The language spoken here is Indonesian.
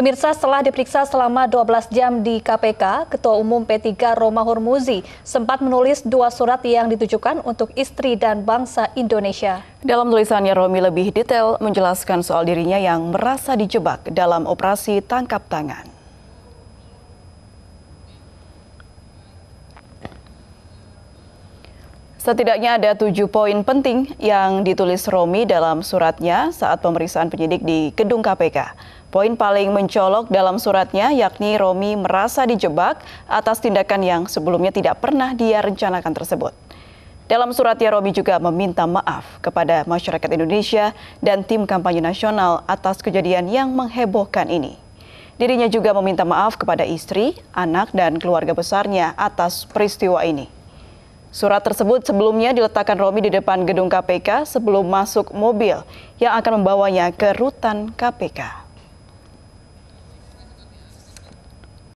Pemirsa setelah diperiksa selama 12 jam di KPK, Ketua Umum P3 Roma Hurmuzi sempat menulis dua surat yang ditujukan untuk istri dan bangsa Indonesia. Dalam tulisannya Romi lebih detail menjelaskan soal dirinya yang merasa dijebak dalam operasi tangkap tangan. Setidaknya ada tujuh poin penting yang ditulis Romi dalam suratnya saat pemeriksaan penyidik di gedung KPK. Poin paling mencolok dalam suratnya yakni Romi merasa dijebak atas tindakan yang sebelumnya tidak pernah dia rencanakan tersebut. Dalam suratnya Romi juga meminta maaf kepada masyarakat Indonesia dan tim kampanye nasional atas kejadian yang menghebohkan ini. Dirinya juga meminta maaf kepada istri, anak, dan keluarga besarnya atas peristiwa ini. Surat tersebut sebelumnya diletakkan Romi di depan gedung KPK sebelum masuk mobil yang akan membawanya ke rutan KPK.